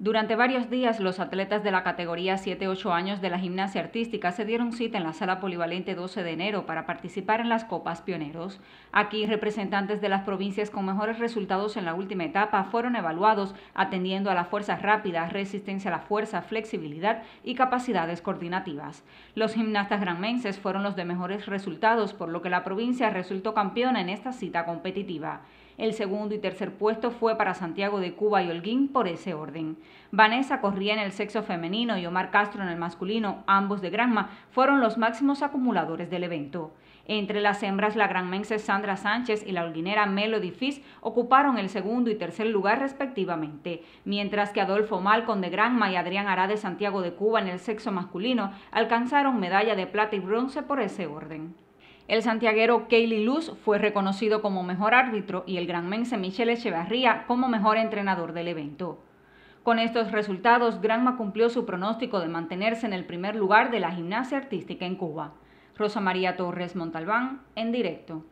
Durante varios días, los atletas de la categoría 7-8 años de la gimnasia artística se dieron cita en la sala polivalente 12 de enero para participar en las Copas Pioneros. Aquí, representantes de las provincias con mejores resultados en la última etapa fueron evaluados atendiendo a las fuerzas rápidas, resistencia a la fuerza, flexibilidad y capacidades coordinativas. Los gimnastas granmenses fueron los de mejores resultados, por lo que la provincia resultó campeona en esta cita competitiva. El segundo y tercer puesto fue para Santiago de Cuba y Holguín por ese orden. Vanessa corría en el sexo femenino y Omar Castro en el masculino, ambos de Granma, fueron los máximos acumuladores del evento. Entre las hembras, la granmense Sandra Sánchez y la holguinera Melody Fizz ocuparon el segundo y tercer lugar respectivamente, mientras que Adolfo Malcon de Granma y Adrián Ará de Santiago de Cuba en el sexo masculino alcanzaron medalla de plata y bronce por ese orden. El santiaguero Kaylee Luz fue reconocido como mejor árbitro y el granmense Michel Echevarría como mejor entrenador del evento. Con estos resultados, Granma cumplió su pronóstico de mantenerse en el primer lugar de la gimnasia artística en Cuba. Rosa María Torres Montalbán, en directo.